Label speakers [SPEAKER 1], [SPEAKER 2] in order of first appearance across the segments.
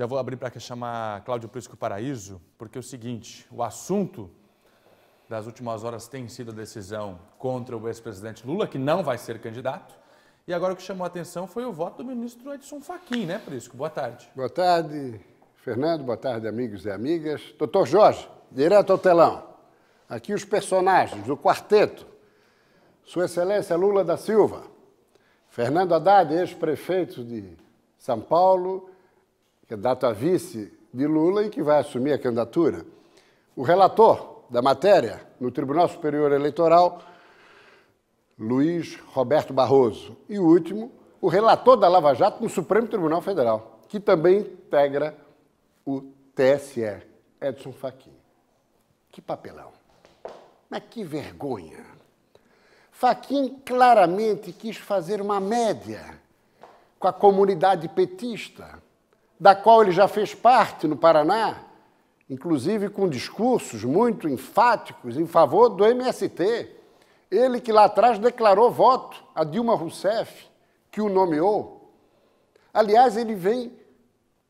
[SPEAKER 1] Já vou abrir para chamar Cláudio Prisco Paraíso, porque é o seguinte, o assunto das últimas horas tem sido a decisão contra o ex-presidente Lula, que não vai ser candidato. E agora o que chamou a atenção foi o voto do ministro Edson Fachin, né, Prisco? Boa tarde. Boa tarde, Fernando. Boa tarde, amigos e amigas. Doutor Jorge, direto ao telão. Aqui os personagens do quarteto. Sua Excelência Lula da Silva, Fernando Haddad, ex-prefeito de São Paulo, candidato a vice de Lula e que vai assumir a candidatura. O relator da matéria no Tribunal Superior Eleitoral, Luiz Roberto Barroso. E o último, o relator da Lava Jato no Supremo Tribunal Federal, que também integra o TSE, Edson Fachin. Que papelão. Mas que vergonha. Fachin claramente quis fazer uma média com a comunidade petista da qual ele já fez parte no Paraná, inclusive com discursos muito enfáticos em favor do MST. Ele que lá atrás declarou voto a Dilma Rousseff, que o nomeou. Aliás, ele vem,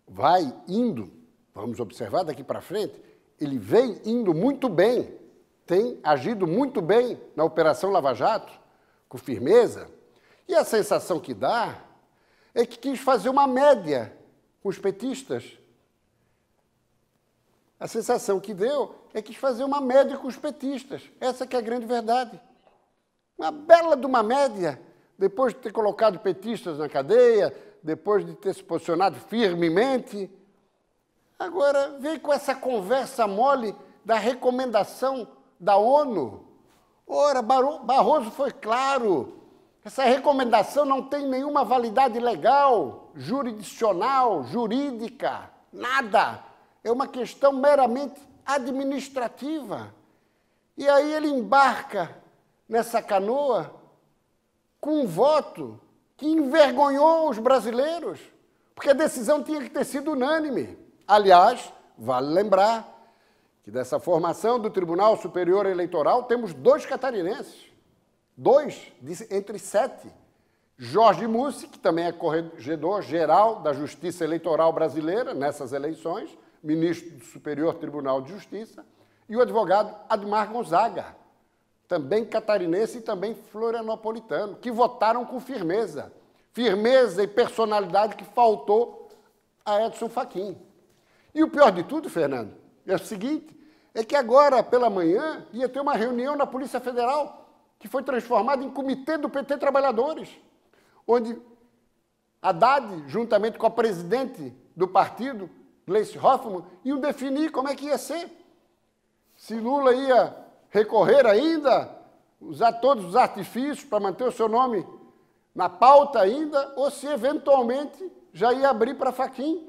[SPEAKER 1] vai indo, vamos observar daqui para frente, ele vem indo muito bem, tem agido muito bem na Operação Lava Jato, com firmeza. E a sensação que dá é que quis fazer uma média com os petistas. A sensação que deu é que quis fazer uma média com os petistas. Essa que é a grande verdade. Uma bela de uma média, depois de ter colocado petistas na cadeia, depois de ter se posicionado firmemente. Agora, vem com essa conversa mole da recomendação da ONU. Ora, Barroso foi claro. Essa recomendação não tem nenhuma validade legal, jurisdicional, jurídica, nada. É uma questão meramente administrativa. E aí ele embarca nessa canoa com um voto que envergonhou os brasileiros, porque a decisão tinha que ter sido unânime. Aliás, vale lembrar que dessa formação do Tribunal Superior Eleitoral temos dois catarinenses. Dois, entre sete, Jorge Mussi, que também é corregedor-geral da Justiça Eleitoral Brasileira nessas eleições, ministro do Superior Tribunal de Justiça, e o advogado Admar Gonzaga, também catarinense e também florianopolitano, que votaram com firmeza. Firmeza e personalidade que faltou a Edson Fachin. E o pior de tudo, Fernando, é o seguinte, é que agora, pela manhã, ia ter uma reunião na Polícia Federal que foi transformado em Comitê do PT Trabalhadores, onde Haddad, juntamente com a presidente do partido, Gleice Hoffmann, iam definir como é que ia ser. Se Lula ia recorrer ainda, usar todos os artifícios para manter o seu nome na pauta ainda, ou se eventualmente já ia abrir para Faquim.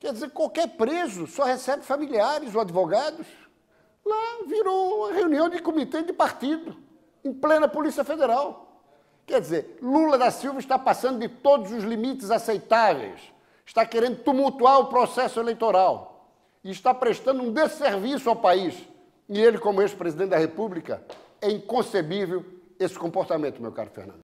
[SPEAKER 1] Quer dizer, qualquer preso só recebe familiares ou advogados. Lá virou uma reunião de comitê de partido em plena Polícia Federal. Quer dizer, Lula da Silva está passando de todos os limites aceitáveis, está querendo tumultuar o processo eleitoral e está prestando um desserviço ao país. E ele, como ex-presidente da República, é inconcebível esse comportamento, meu caro Fernando.